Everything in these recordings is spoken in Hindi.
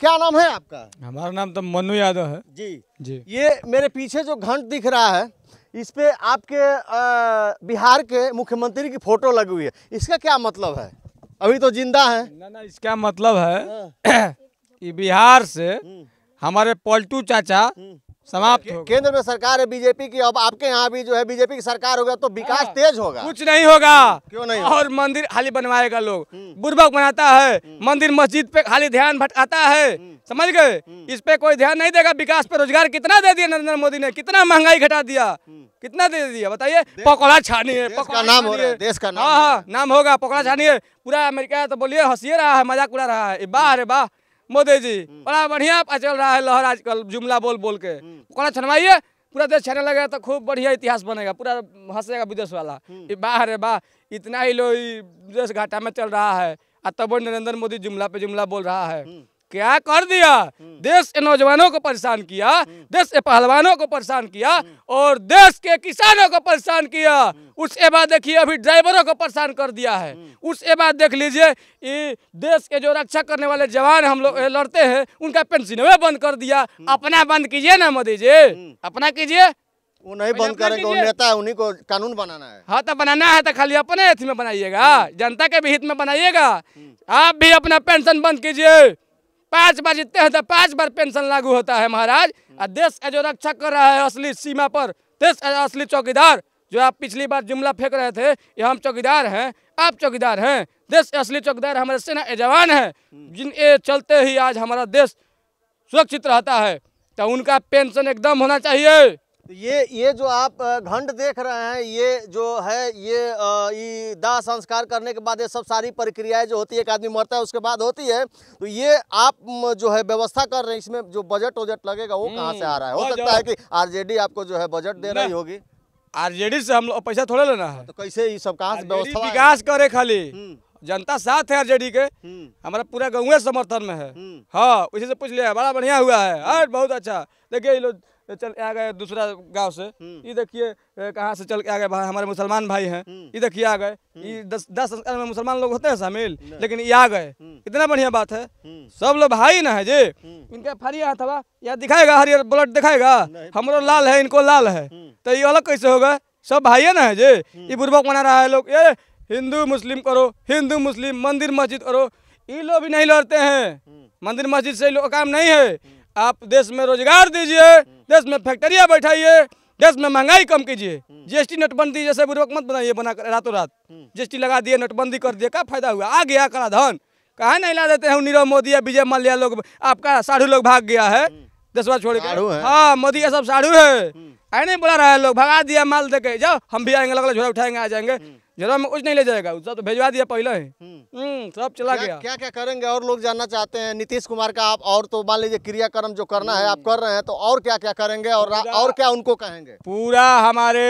क्या नाम है आपका हमारा नाम तो मनु यादव है जी जी ये मेरे पीछे जो घंट दिख रहा है इस पे आपके आ, बिहार के मुख्यमंत्री की फोटो लगी हुई है इसका क्या मतलब है अभी तो जिंदा है ना ना इसका मतलब है हाँ। कि बिहार से हम्म। हमारे पलटू चाचा हम्म। समाप्त केंद्र में सरकार है बीजेपी की अब आपके यहाँ भी जो है बीजेपी की सरकार होगा तो विकास हाँ। तेज होगा कुछ नहीं होगा क्यों नहीं और मंदिर खाली बनवाएगा लोग हम्म। बुर्बक बनाता है हम्म। मंदिर मस्जिद पे खाली ध्यान भटकाता है हम्म। समझ गए इस पे कोई ध्यान नहीं देगा विकास पे रोजगार कितना दे दिया नरेंद्र मोदी ने कितना महंगाई घटा दिया कितना दे दिया बताइए पकौड़ा छानी है पकौड़ा नाम हो रहा है देश का नाम हाँ, हाँ नाम होगा पकौड़ा छानी है पूरा अमेरिका तो बोलिए हंसी रहा है मजाक उड़ा रहा है बाह अरे बाह मोदी जी हम्म। बड़ा बढ़िया चल रहा है लहर आजकल जुमला बोल बोल के ओकरा हम्म। छनवाइए पूरा देश छने लगेगा तो खूब बढ़िया इतिहास बनेगा पूरा हंसेगा विदेश वाला हम्म। बाह रे बाह इतना ही लोग देश घाटा में चल रहा है आ तब नरेंद्र मोदी जुमला पे जुमला बोल रहा है क्या कर दिया हम्म। देश के नौजवानों को परेशान किया हम्म। देश के पहलवानों को परेशान किया हम्म। और देश के किसानों को परेशान किया उसके बाद देखिए अभी ड्राइवरों को परेशान कर दिया है उसके बाद देख लीजिए देश के जो रक्षा करने वाले जवान हम लोग लड़ते हैं उनका पेंशन बंद कर दिया अपना बंद कीजिए ना मोदी जी अपना कीजिए वो नहीं बंद करेंगे वो नेता उन्हीं को कानून बनाना है हाँ तो बनाना है तो खाली अपने हित में बनाइएगा जनता के भी हित में बनाइएगा आप भी अपना पेंशन बंद कीजिए पाँच बार जीतते हैं तो पाँच बार पेंशन लागू होता है महाराज और देश का जो रक्षा कर रहा है असली सीमा पर देश का असली चौकीदार जो आप पिछली बार जुमला फेंक रहे थे ये हम चौकीदार हैं आप चौकीदार हैं देश असली चौकीदार हमारे सेना जवान है जिन ये चलते ही आज हमारा देश सुरक्षित रहता है तो उनका पेंशन एकदम होना चाहिए तो ये ये जो आप घंट देख रहे हैं ये जो है ये दाह संस्कार करने के बाद ये सब सारी प्रक्रियाएं जो होती है एक आदमी मरता है उसके बाद होती है तो ये आप जो है व्यवस्था कर रहे हैं इसमें जो बजट वजट लगेगा वो कहाँ से आ रहा है हो हम्म, सकता है कि आरजेडी आपको जो है बजट दे रही होगी आरजेडी से हम लोग पैसा थोड़ा लेना है तो कैसे ये सब कहाँ से व्यवस्था विकास करे खाली हम्म। जनता साथ है आरजेडी के हम्म। हमारा पूरा गाँव समर्थन में है हाँ उसी से पूछ लिया बड़ा बढ़िया हुआ है बहुत अच्छा देखिए ये लोग तो चल आ गए दूसरा गांव से ये हम्म। देखिए कहाँ से चल के आ गए भाई हमारे मुसलमान भाई हैं ये हम्म। देखिए आ गए ये हम्म। दस दस संस्कार में मुसलमान लोग होते हैं शामिल लेकिन ये आ गए इतना बढ़िया बात है सब लोग भाई ना है जी इनका फरिया अथवा या दिखाएगा हरियर ब्लड दिखाएगा हमारो लाल है इनको लाल है तो ये अलग कैसे होगा सब भाई ना है जी ये बुर्बक मना रहा है लोग ये हिंदू मुस्लिम करो हिंदू मुस्लिम मंदिर मस्जिद करो ये लोग भी नहीं लड़ते हैं मंदिर मस्जिद से लोग काम नहीं है आप देश में रोजगार दीजिए देश में फैक्ट्रिया बैठाइए देश में महंगाई कम कीजिए जीएसटी नोटबंदी जैसे बुर्वक मत बनाइए बना कर रातों रात जीएसटी लगा दिए नोटबंदी कर दिए क्या फायदा हुआ आ गया कला धन कहा नहीं ला देते हैं नीरव मोदी या विजय माल्या लोग आपका साढ़ू लोग भाग गया है दसवा छोड़ के हाँ मोदी ये सब साढ़ू है आए हम्म। नहीं बुला रहा है लोग भगा दिया माल दे के जाओ हम भी आएंगे लगल झोला उठाएंगे आ जाएंगे जरा में कुछ नहीं ले जाएगा उसका तो भेजवा दिया पहले ही हम्म। हम्म, सब चला गया क्या क्या करेंगे और लोग जानना चाहते हैं नीतीश कुमार का आप और तो मान लीजिए क्रियाक्रम जो करना है आप हम्म। कर रहे हैं तो और क्या क्या करेंगे और और क्या उनको कहेंगे पूरा हमारे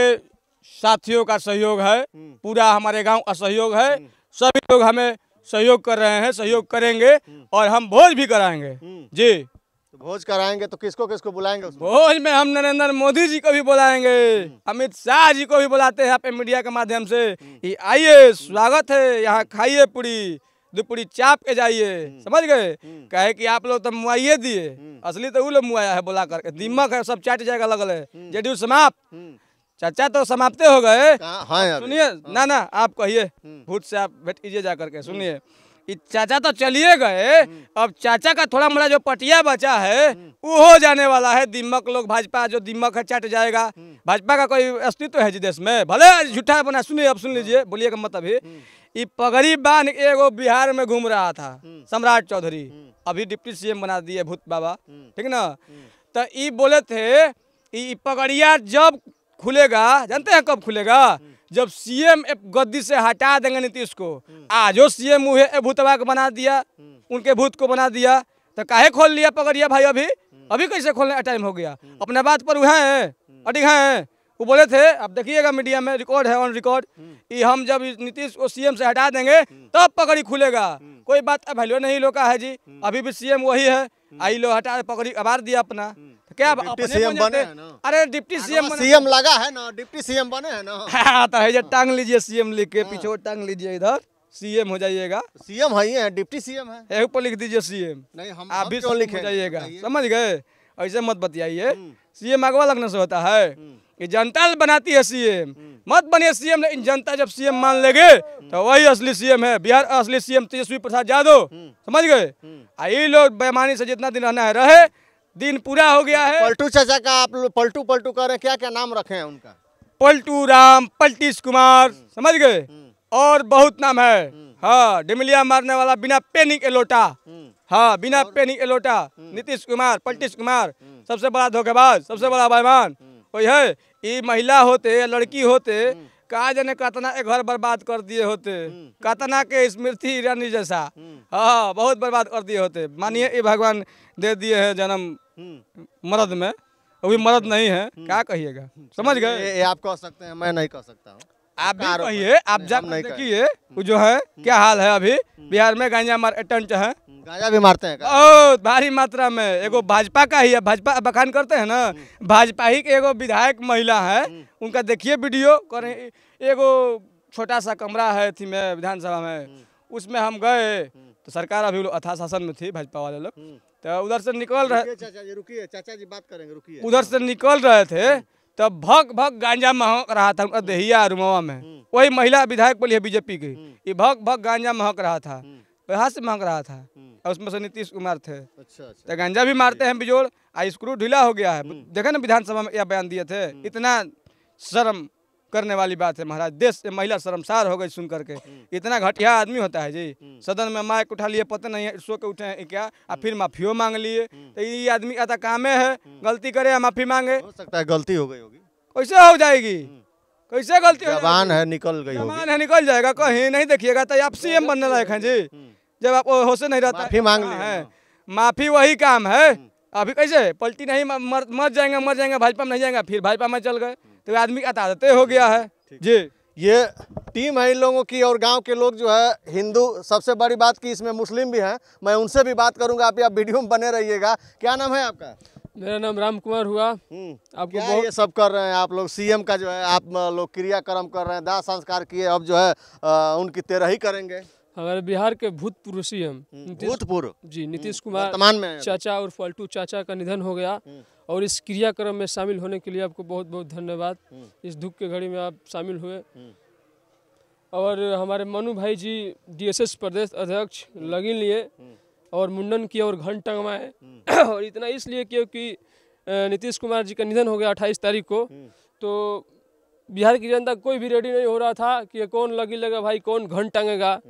साथियों का सहयोग है पूरा हमारे गाँव का सहयोग है सभी लोग हमें सहयोग कर रहे हैं सहयोग करेंगे और हम भोज भी कराएंगे जी तो भोज कराएंगे तो किसको किसको बुलाएंगे भोज में हम नरेंद्र मोदी जी को भी बुलाएंगे हम्म। अमित शाह जी को भी बुलाते हैं अपने मीडिया के माध्यम से हम्म। आइए स्वागत है यहाँ खाइए पूरी दुपड़ी चाप के जाइए हम्म। समझ गए कहे कि आप लोग तो मुआइए दिए असली तो वो लोग मुआया है बुला करके दिमाग है सब चाट जाएगा लगल है जेडीयू समाप्त चाचा तो समाप्ते हो गए हाँ, हाँ, सुनिए हाँ। ना ना आप कहिए भूत से आप भेट कीजिए जा करके सुनिए चाचा तो चलिए गए हम्म। अब चाचा का थोड़ा मोड़ा जो पटिया बचा है वो हम्म। हो जाने वाला है दिमक लोग भाजपा जो दिमक है चट जाएगा हम्म। भाजपा का कोई अस्तित्व तो है जी देश में भले झूठा बना सुनिए अब सुन हाँ। लीजिए बोलिए मत अभी ये पगड़ी बांध एगो बिहार में घूम रहा था सम्राट चौधरी अभी डिप्टी सीएम बना दिए भूत बाबा ठीक ना तो ये बोले थे पगड़िया जब खुलेगा जानते हैं कब खुलेगा जब सीएम गद्दी से हटा देंगे नीतीश को आजो सीएम मुहे भूतवा को बना दिया उनके भूत को बना दिया तो काहे खोल लिया पकड़िया भाई अभी अभी कैसे खोलने का टाइम हो गया अपने बात पर वह हैं अटिक हैं वो बोले थे अब देखिएगा मीडिया में रिकॉर्ड है ऑन रिकॉर्ड कि हम जब नीतीश को सीएम से हटा देंगे तब पकड़ी खुलेगा कोई बात अब हेलो नहीं लोका है जी अभी भी सीएम वही है आई लो हटा पकड़ी अबार दिया अपना क्या तो डिप्टी सीएम बने अरे डिप्टी सीएम सीएम लगा है ना डिप्टी सीएम बने है ना हाँ तो है हाँ। टांग लीजिए सीएम लिख के हाँ। पीछे टांग लीजिए इधर सीएम हो जाइएगा सीएम है ही डिप्टी सीएम है लिख दीजिए सीएम नहीं हम आप भी लिख जाइएगा समझ गए ऐसे मत बतियाइए हम्म। सीएम अगवा लगने से होता है ये हम्म। जनता बनाती है सीएम हम्म। मत बने सीएम लेकिन जनता जब सीएम मान गए तो वही असली सीएम है बिहार असली सीएम तेजस्वी प्रसाद यादव समझ गए आई लोग बेमानी से जितना दिन रहना है रहे दिन पूरा हो गया है पलटू चाचा का आप लोग पलटू पलटू कर रहे हैं क्या क्या नाम रखे हैं उनका पलटू राम पलटीश कुमार हम्म। समझ गए हम्म। और बहुत नाम है हम्म। हाँ डिमलिया मारने वाला बिना पेनिक एलोटा हाँ बिना पेनिक एलोटा नीतीश कुमार पलटीश कुमार सबसे बड़ा धोखेबाज सबसे बड़ा बहमान वही है ये महिला होते लड़की होते कहा जाने कतना एक घर बर्बाद कर दिए होते कतना के स्मृति ईरानी जैसा हाँ बहुत बर्बाद कर दिए होते मानिए ये भगवान दे दिए हैं जन्म हम्म। मर्द में अभी मर्द नहीं है हम्म। क्या कहिएगा समझ गए ये, आप कह सकते हैं मैं नहीं कह सकता हूँ आप भी कहिए आप जब नहीं देखिए जो है हम्म। क्या हाल है अभी बिहार में गांजा मार टंच है गांजा भी मारते हैं ओ भारी मात्रा में एगो भाजपा का ही है भाजपा बखान करते हैं ना भाजपा ही के एगो विधायक महिला है उनका देखिए वीडियो करें एगो छोटा सा कमरा है थी में विधानसभा में उसमें हम गए तो सरकार अभी अथा शासन में थी भाजपा वाले लोग हम्म। तो उधर से निकल रहे रुकिए चाचा जी बात करेंगे रुकिए उधर से निकल रहे थे तब तो भग भग गांजा महक रहा था उनका देहिया रुमावा में हम्म। वही महिला विधायक बोली है बीजेपी की हम्म। ये भग भग गांजा महक रहा था बिहार तो से महक रहा था और उसमें से नीतीश कुमार थे अच्छा, अच्छा तो गांजा भी मारते हैं बिजोड़ आ स्क्रू ढीला हो गया है देखे ना विधानसभा में यह बयान दिए थे इतना शर्म करने वाली बात है महाराज देश से महिला शर्मसार हो गई सुन करके हम्म। इतना घटिया आदमी होता है जी हम्म। सदन में माइक उठा लिए पता नहीं है सो के उठे हैं क्या और हम्म। फिर माफियो मांग लिए तो ये आदमी आता कामे है गलती करे या माफी मांगे हो सकता है गलती हो गई होगी कैसे हो जाएगी कैसे गलती जवान है निकल गई जवान है निकल जाएगा कहीं नहीं देखिएगा तो आप सीएम बनने लायक है जी जब आप होश नहीं रहता माफी मांग है हाँ, हाँ। माफी वही काम है अभी कैसे पलटी नहीं मर मर जाएंगे मर जाएंगे भाजपा में नहीं जाएंगे फिर भाजपा में चल गए तो आदमी का हो गया है जी ये टीम है इन लोगों की और गांव के लोग जो है हिंदू सबसे बड़ी बात की इसमें मुस्लिम भी हैं मैं उनसे भी बात करूंगा आप वीडियो में बने रहिएगा क्या नाम है आपका मेरा नाम राम कुमार हुआ हम्म। आपको क्या ये सब कर रहे हैं आप लोग सीएम का जो है आप लोग क्रियाक्रम कर रहे हैं दाह संस्कार किए अब जो है आ, उनकी तेरही करेंगे हमारे बिहार के भूतपूर्व सीएम हम्म, भूतपूर्व जी हम्म, नीतीश कुमार वर्तमान में चाचा और फालतू चाचा का निधन हो गया हम्म। और इस क्रियाक्रम में शामिल होने के लिए आपको बहुत बहुत धन्यवाद इस दुख के घड़ी में आप शामिल हुए और हमारे मनु भाई जी डीएसएस प्रदेश अध्यक्ष लगी लिए और मुंडन किए और घन टंगवाए और इतना इसलिए क्योंकि नीतीश कुमार जी का निधन हो गया अट्ठाईस तारीख को तो बिहार की जनता कोई भी रेडी नहीं हो रहा था कि कौन लगी लगा भाई कौन घन टांगेगा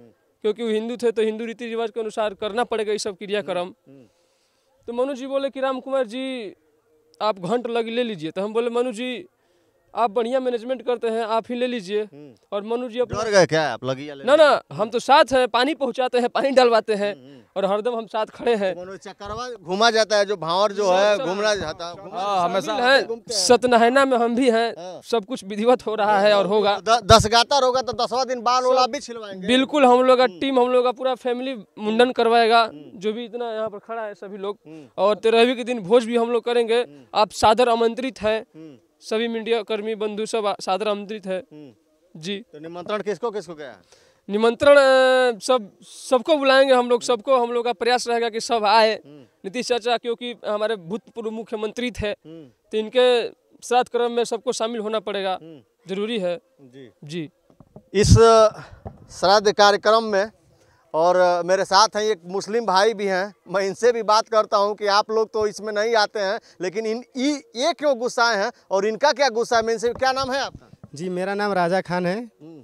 क्योंकि वो हिंदू थे तो हिंदू रीति रिवाज के अनुसार करना पड़ेगा ये सब क्रियाक्रम हम्म, हम्म। तो मनु जी बोले कि राम कुमार जी आप घंट लग ले लीजिए तो हम बोले मनु जी आप बढ़िया मैनेजमेंट करते हैं आप ही ले लीजिए हम्म। और मनु जी डर गए क्या आप लगी ना ना हम तो साथ हैं पानी पहुंचाते हैं पानी डलवाते हैं हम्म, हम्म। और हरदम हम साथ खड़े हैं तो चक्करवा घुमा जाता है जो भावर जो अच्छा। है घूमना जाता है हाँ, सतनहना में हम भी हैं हाँ। सब कुछ विधिवत हो रहा है और तो होगा दस गातर होगा तो दसवा दिन बाल वाला भी छिलवाएंगे बिल्कुल हम लोग का टीम हम लोग का पूरा फैमिली मुंडन करवाएगा जो भी इतना यहाँ पर खड़ा है सभी लोग और तेरहवीं के दिन भोज भी हम लोग करेंगे आप सादर आमंत्रित हैं सभी मीडिया कर्मी बंधु सब सादर आमंत्रित है हम्म। जी तो निमंत्रण किसको किसको गया निमंत्रण सब सबको बुलाएंगे हम लोग सबको हम लोग का प्रयास रहेगा कि सब आए हम्म। नीतीश चाचा क्योंकि हमारे भूतपूर्व मुख्यमंत्री थे हम्म। तो इनके साथ क्रम में सबको शामिल होना पड़ेगा जरूरी है जी जी इस श्राद्ध कार्यक्रम में और मेरे साथ हैं एक मुस्लिम भाई भी हैं मैं इनसे भी बात करता हूं कि आप लोग तो इसमें नहीं आते हैं लेकिन इन ये क्यों गुस्साए हैं और इनका क्या गुस्सा है मैं इनसे क्या नाम है आपका जी मेरा नाम राजा खान है हम्म,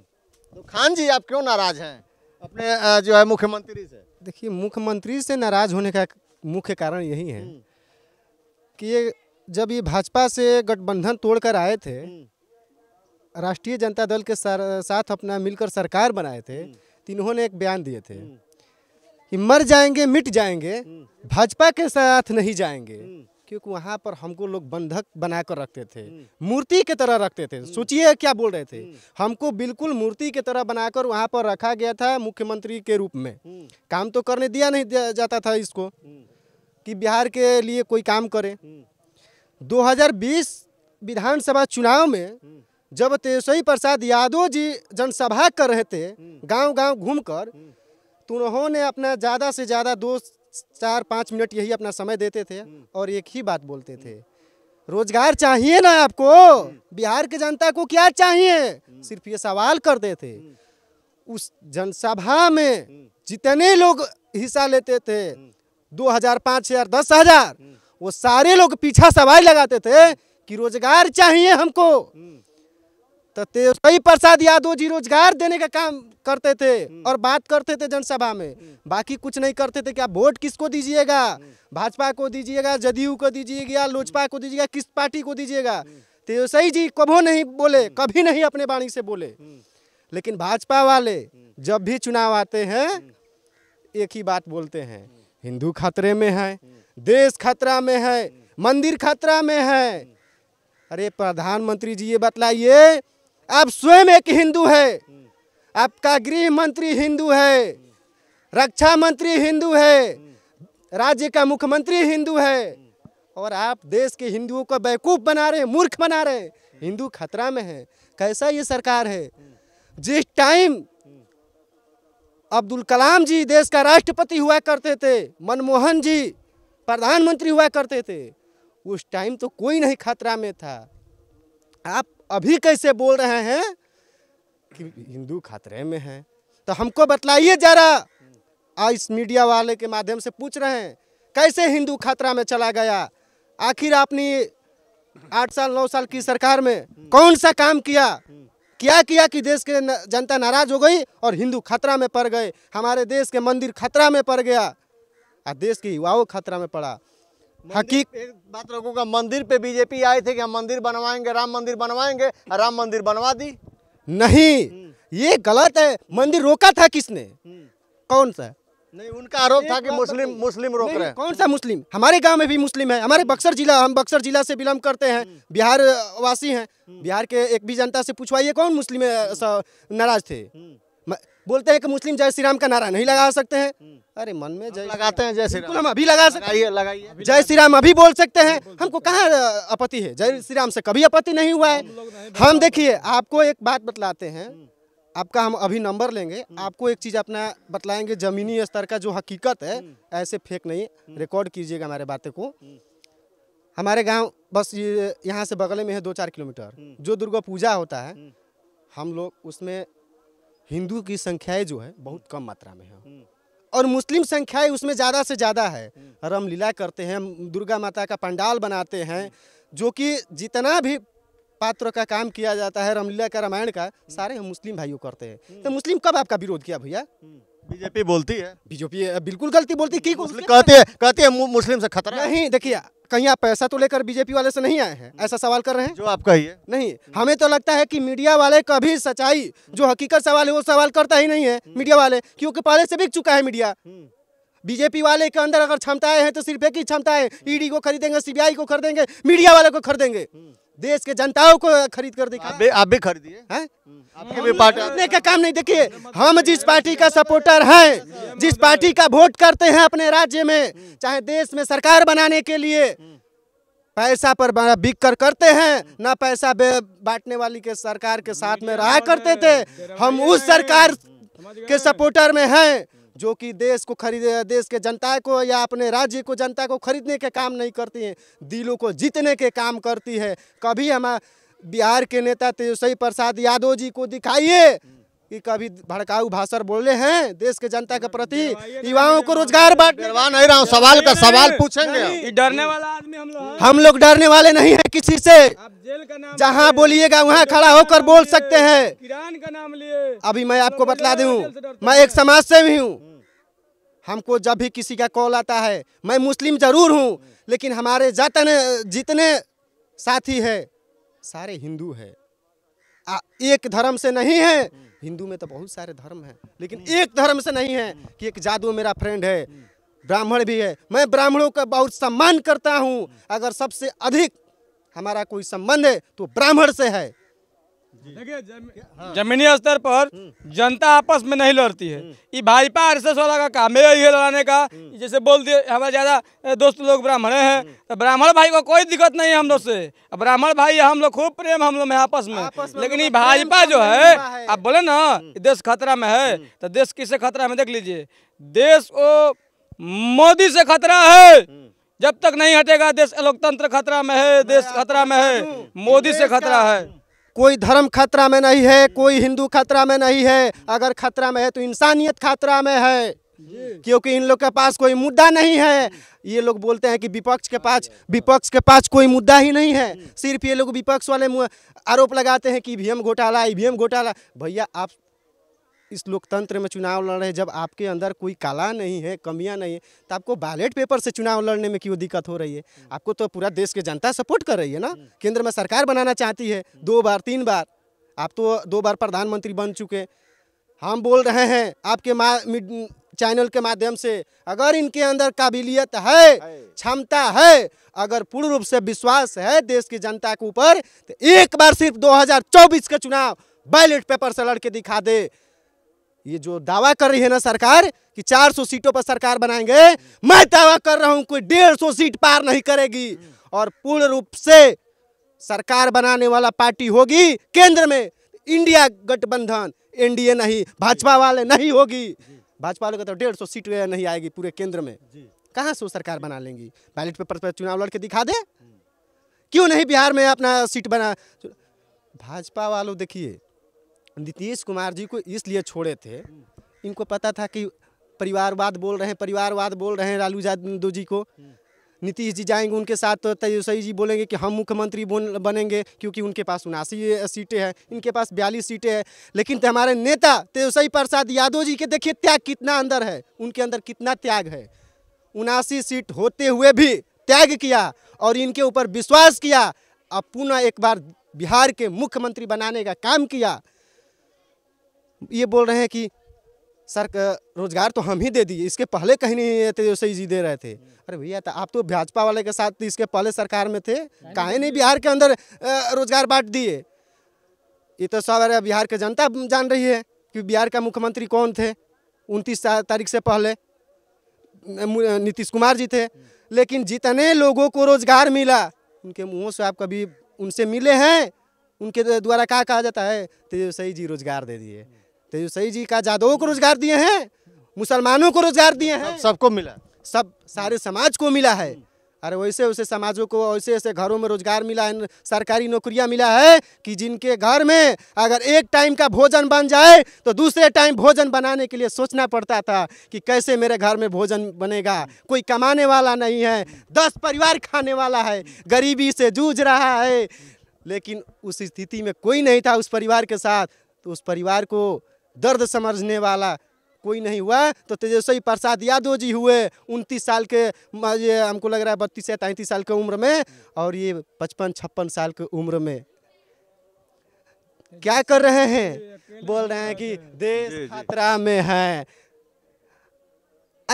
तो खान जी आप क्यों नाराज हैं अपने जो है मुख्यमंत्री से देखिए मुख्यमंत्री से नाराज होने का मुख्य कारण यही है हम्म। कि ये जब ये भाजपा से गठबंधन तोड़कर आए थे हम्म। राष्ट्रीय जनता दल के साथ अपना मिलकर सरकार बनाए थे तीनों ने एक बयान दिए थे कि मर जाएंगे मिट जाएंगे भाजपा के साथ नहीं जाएंगे क्योंकि वहाँ पर हमको लोग बंधक बनाकर रखते थे मूर्ति के तरह रखते थे सोचिए क्या बोल रहे थे हमको बिल्कुल मूर्ति के तरह बनाकर वहाँ पर रखा गया था मुख्यमंत्री के रूप में काम तो करने दिया नहीं दिया जाता था इसको कि बिहार के लिए कोई काम करे 2020 विधानसभा चुनाव में जब तेजस्वी प्रसाद यादव जी जनसभा कर रहे थे हम्म। गांव गांव घूमकर हम्म। तो उन्होंने अपना ज़्यादा से ज़्यादा दो चार पाँच मिनट यही अपना समय देते थे हम्म। और एक ही बात बोलते थे रोजगार चाहिए ना आपको बिहार के जनता को क्या चाहिए सिर्फ ये सवाल करते थे उस जनसभा में जितने लोग हिस्सा लेते थे दो हजार पाँच हजार दस हजार वो सारे लोग पीछा सवाल लगाते थे कि रोजगार चाहिए हमको तो तेजस्वी प्रसाद यादव जी रोजगार देने का काम करते थे हम्म। और बात करते थे जनसभा में हम्म। बाकी कुछ नहीं करते थे क्या वोट किसको दीजिएगा हम्म। भाजपा को दीजिएगा जदयू को दीजिएगा लोजपा को दीजिएगा किस पार्टी को दीजिएगा तेजस्वी तो जी कभो नहीं बोले कभी नहीं अपने वाणी से बोले लेकिन भाजपा वाले जब भी चुनाव आते हैं एक ही बात बोलते हैं हिंदू खतरे में है देश खतरा में है मंदिर खतरा में है अरे प्रधानमंत्री जी ये बतलाइए आप स्वयं एक हिंदू है आपका गृह मंत्री हिंदू है रक्षा मंत्री हिंदू है राज्य का मुख्यमंत्री हिंदू है और आप देश के हिंदुओं को बेवकूफ़ बना रहे मूर्ख बना रहे हिंदू खतरा में है कैसा ये सरकार है जिस टाइम अब्दुल कलाम जी देश का राष्ट्रपति हुआ करते थे मनमोहन जी प्रधानमंत्री हुआ करते थे उस टाइम तो कोई नहीं खतरा में था आप अभी कैसे बोल रहे हैं कि हिंदू खतरे में हैं तो हमको बतलाइए जरा आज इस मीडिया वाले के माध्यम से पूछ रहे हैं कैसे हिंदू खतरा में चला गया आखिर आपने आठ साल नौ साल की सरकार में कौन सा काम किया क्या किया कि देश के जनता नाराज हो गई और हिंदू खतरा में पड़ गए हमारे देश के मंदिर खतरा में पड़ गया और देश के युवाओं खतरा में पड़ा हकीक एक बात रखूंगा मंदिर पे बीजेपी आए थे कि हम मंदिर बनवाएंगे राम मंदिर बनवाएंगे राम मंदिर बनवा दी नहीं हम्म। ये गलत है मंदिर रोका था किसने हम्म। कौन सा नहीं उनका आरोप था कि मुस्लिम मुस्लिम रोक रहे हैं कौन सा मुस्लिम हमारे गांव में भी मुस्लिम है हमारे बक्सर जिला हम बक्सर जिला से बिलोंग करते हैं हम्म। बिहार वासी हैं बिहार के एक भी जनता से पूछवाइए कौन मुस्लिम नाराज थे बोलते हैं कि मुस्लिम जय श्री राम का नारा नहीं लगा सकते हैं हम्म। अरे मन में जय लगाते हैं जय श्री राम हम अभी लगा सकते हैं लगाइए जय श्री राम अभी बोल सकते हैं हमको कहाँ आपत्ति है जय श्री राम से कभी आपत्ति नहीं हुआ है हम देखिए आपको एक बात बतलाते हैं हम्म। आपका हम अभी नंबर लेंगे हम्म। आपको एक चीज़ अपना बतलाएंगे ज़मीनी स्तर का जो हकीकत है ऐसे फेक नहीं रिकॉर्ड कीजिएगा हमारे बातें को हमारे गांव बस ये यहाँ से बगल में है दो चार किलोमीटर जो दुर्गा पूजा होता है हम लोग उसमें हिंदू की संख्याएं जो है बहुत कम मात्रा में है हम्म। और मुस्लिम संख्याएं उसमें ज़्यादा से ज़्यादा है हम्म। रामलीला करते हैं दुर्गा माता का पंडाल बनाते हैं हम्म। जो कि जितना भी पात्र का काम किया जाता है रामलीला का रामायण का सारे हम मुस्लिम भाइयों करते हैं तो मुस्लिम कब आपका विरोध किया भैया बीजेपी बोलती है बीजेपी बिल्कुल गलती बोलती है कहते हैं कहते हैं मुस्लिम से खतरा नहीं देखिए कहीं आप पैसा तो लेकर बीजेपी वाले से नहीं आए हैं हम्म। ऐसा सवाल कर रहे हैं जो आप कही है नहीं हम्म। हमें तो लगता है कि मीडिया वाले कभी सच्चाई हम्म। जो हकीकत सवाल है वो सवाल करता ही नहीं है मीडिया वाले क्योंकि पहले से बिक चुका है मीडिया बीजेपी वाले के अंदर अगर क्षमताएं हैं तो सिर्फ एक ही क्षमता है ईडी को खरीदेंगे सीबीआई को खरीदेंगे मीडिया वाले को खरीदेंगे देश के जनताओं को खरीद कर दिखा आप भी, आप भी खरीदिए हैं हम्म, पार्टी अपने का काम नहीं देखिए हम जिस पार्टी का सपोर्टर हैं जिस पार्टी का वोट करते हैं अपने राज्य में चाहे देश में सरकार बनाने के लिए पैसा पर बिक कर करते हैं ना पैसा बांटने वाली के सरकार के साथ में रहा करते थे हम उस सरकार के सपोर्टर में हैं जो कि देश को खरीद देश के जनता को या अपने राज्य को जनता को खरीदने के काम नहीं करती हैं दिलों को जीतने के काम करती है कभी हम बिहार के नेता तेजस्वी प्रसाद यादव जी को दिखाइए कि कभी भड़काऊ भाषण बोले हैं देश के जनता के प्रति तो युवाओं को रोजगार बांटने नहीं रहा हूँ सवाल का सवाल पूछेंगे डरने वाला आदमी हम लोग हम लोग डरने वाले नहीं है किसी से जहाँ बोलिएगा वहाँ खड़ा होकर बोल सकते हैं ईरान का नाम लिए अभी मैं आपको बतला दू मैं एक समाज सेवी हूँ हमको जब भी किसी का कॉल आता है मैं मुस्लिम जरूर हूँ लेकिन हमारे जतन जितने साथी है सारे हिंदू हैं एक धर्म से नहीं है हिंदू में तो बहुत सारे धर्म हैं लेकिन हम्म। एक धर्म से नहीं है कि एक जादू मेरा फ्रेंड है ब्राह्मण भी है मैं ब्राह्मणों का बहुत सम्मान करता हूँ अगर सबसे अधिक हमारा कोई संबंध है तो ब्राह्मण से है हाँ। जमीनी स्तर पर हम्म। जनता आपस में नहीं लड़ती है ये हम्म। भाजपा आर एस वाला का काम है ये लड़ाने का हम्म। जैसे बोल दिए हमारे ज़्यादा दोस्त लोग ब्राह्मण हैं तो ब्राह्मण भाई को कोई दिक्कत नहीं है हम लोग से ब्राह्मण भाई हम लोग खूब प्रेम हम लोग में आपस में लेकिन ये भाजपा जो है आप बोले ना देश खतरा में है तो देश किसे खतरा में देख लीजिए देश को मोदी से खतरा है जब तक नहीं हटेगा देश लोकतंत्र खतरा में है देश खतरा में है मोदी से खतरा है कोई धर्म खतरा में नहीं है कोई हिंदू खतरा में नहीं है अगर खतरा में है तो इंसानियत खतरा में है क्योंकि इन लोग के पास कोई मुद्दा नहीं है ये लोग बोलते हैं कि विपक्ष के पास विपक्ष के पास कोई मुद्दा ही नहीं है सिर्फ ये लोग विपक्ष वाले आरोप लगाते हैं कि ईवीएम घोटाला ईवीएम घोटाला भैया आप इस लोकतंत्र में चुनाव लड़ रहे हैं जब आपके अंदर कोई कला नहीं है कमियाँ नहीं है तो आपको बैलेट पेपर से चुनाव लड़ने में क्यों दिक्कत हो रही है आपको तो पूरा देश की जनता सपोर्ट कर रही है ना हम्म। केंद्र में सरकार बनाना चाहती है हम्म। दो बार तीन बार आप तो दो बार प्रधानमंत्री बन चुके हम बोल रहे हैं आपके मा चैनल के माध्यम से अगर इनके अंदर काबिलियत है क्षमता है अगर पूर्ण रूप से विश्वास है देश की जनता के ऊपर तो एक बार सिर्फ 2024 का चुनाव बैलेट पेपर से लड़के दिखा दे ये जो दावा कर रही है ना सरकार कि 400 सीटों पर सरकार बनाएंगे मैं दावा कर रहा हूँ कोई 150 सीट पार नहीं करेगी और पूर्ण रूप से सरकार बनाने वाला पार्टी होगी केंद्र में इंडिया गठबंधन एनडीए नहीं भाजपा वाले नहीं होगी भाजपा वाले का तो डेढ़ सौ सीट नहीं आएगी पूरे केंद्र में कहाँ से वो सरकार बना लेंगी बैलेट पेपर पर चुनाव लड़के दिखा दे क्यों नहीं बिहार में अपना सीट बना भाजपा वालों देखिए नीतीश कुमार जी को इसलिए छोड़े थे इनको पता था कि परिवारवाद बोल रहे हैं परिवारवाद बोल रहे हैं लालू यादव जी को नीतीश जी जाएंगे उनके साथ तो तेजस्वी जी बोलेंगे कि हम मुख्यमंत्री बनेंगे क्योंकि उनके पास उनासी सीटें हैं इनके पास बयालीस सीटें हैं लेकिन हमारे नेता तेजस्वी प्रसाद यादव जी के देखिए त्याग कितना अंदर है उनके अंदर कितना त्याग है उनासी सीट होते हुए भी त्याग किया और इनके ऊपर विश्वास किया अब पुनः एक बार बिहार के मुख्यमंत्री बनाने का काम किया ये बोल रहे हैं कि सर रोजगार तो हम ही दे दिए इसके पहले कहीं नहीं तेजस्वी जी दे रहे थे अरे भैया तो आप तो भाजपा वाले के साथ इसके पहले सरकार में थे काहे नहीं बिहार के अंदर रोजगार बांट दिए ये तो सब अरे बिहार की जनता जान रही है कि बिहार का मुख्यमंत्री कौन थे उनतीस तारीख से पहले नीतीश कुमार जी थे लेकिन जितने लोगों को रोजगार मिला उनके मुँहों से आप कभी उनसे मिले हैं उनके द्वारा क्या कहा जाता है तेजस्वी तो जी रोजगार दे दिए तेजस्वी तो जी का जादवों को रोजगार दिए हैं मुसलमानों को रोजगार दिए हैं सबको मिला सब सारे समाज को मिला है अरे वैसे वैसे समाजों को वैसे ऐसे घरों में रोजगार मिला है सरकारी नौकरियां मिला है कि जिनके घर में अगर एक टाइम का भोजन बन जाए तो दूसरे टाइम भोजन बनाने के लिए सोचना पड़ता था कि कैसे मेरे घर में भोजन बनेगा कोई कमाने वाला नहीं है दस परिवार खाने वाला है गरीबी से जूझ रहा है लेकिन उस स्थिति में कोई नहीं था उस परिवार के साथ तो उस परिवार को दर्द समझने वाला कोई नहीं हुआ तो तेजस्वी प्रसाद यादव जी हुए उनतीस साल के ये हमको लग रहा है बत्तीस या तैंतीस साल के उम्र में और ये पचपन छप्पन साल के उम्र में क्या कर रहे हैं बोल रहे हैं कि देश खतरा में है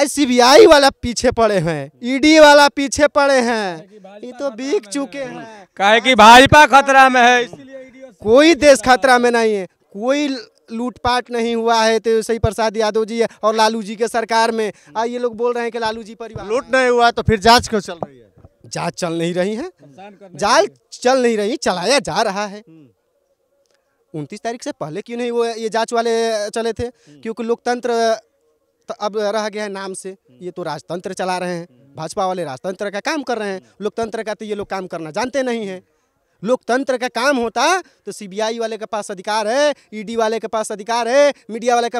सीबीआई वाला पीछे पड़े हैं ईडी वाला पीछे पड़े हैं ये तो बिक चुके हैं कहे कि भाजपा खतरा में है कोई देश खतरा में नहीं है कोई लूटपाट नहीं हुआ है तो सही प्रसाद यादव जी और लालू जी के सरकार में आ ये लोग बोल रहे हैं कि लालू जी परिवार लूट नहीं हुआ तो फिर जांच क्यों चल रही है जाँच चल नहीं रही है जाल चल नहीं रही चलाया जा रहा है उनतीस तारीख से पहले क्यों नहीं वो ये जाँच वाले चले थे क्योंकि लोकतंत्र तो अब रह गया है नाम से ये तो राजतंत्र चला रहे हैं भाजपा वाले राजतंत्र का काम कर रहे हैं लोकतंत्र का तो ये लोग काम करना जानते नहीं हैं लोकतंत्र का काम होता तो सीबीआई e वाले के पास अधिकार है ईडी वाले के पास अधिकार है मीडिया वाले के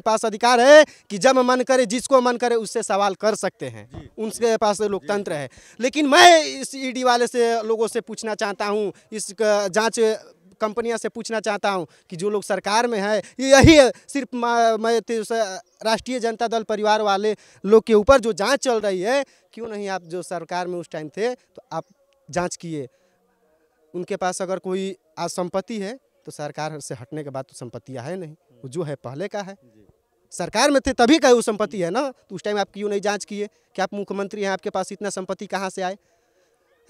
पास अधिकार है कि जब मन करे जिसको मन करे उससे सवाल कर सकते हैं उनके पास लोकतंत्र है लेकिन मैं इस ईडी e वाले से लोगों से पूछना चाहता हूँ इस जाँच कंपनियां से पूछना चाहता हूं कि जो लोग सरकार में है यही सिर्फ मैं तो राष्ट्रीय जनता दल परिवार वाले लोग के ऊपर जो जांच चल रही है क्यों नहीं आप जो सरकार में उस टाइम थे तो आप जांच किए उनके पास अगर कोई आज संपत्ति है तो सरकार से हटने के बाद तो संपत्तियाँ है नहीं जो है पहले का है सरकार में थे तभी का वो संपत्ति है ना तो उस टाइम आप क्यों नहीं जांच किए कि आप मुख्यमंत्री हैं आपके पास इतना संपत्ति कहाँ से आए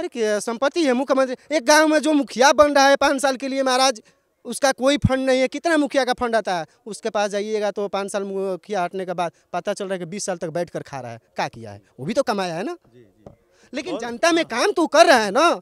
अरे संपत्ति है मुख्यमंत्री एक गांव में जो मुखिया बन रहा है पाँच साल के लिए महाराज उसका कोई फंड नहीं है कितना मुखिया का फंड आता है उसके पास जाइएगा तो पाँच साल मुखिया हटने के बाद पता चल रहा है कि बीस साल तक बैठ कर खा रहा है क्या किया है वो भी तो कमाया है ना लेकिन जनता में काम तो कर रहा है ना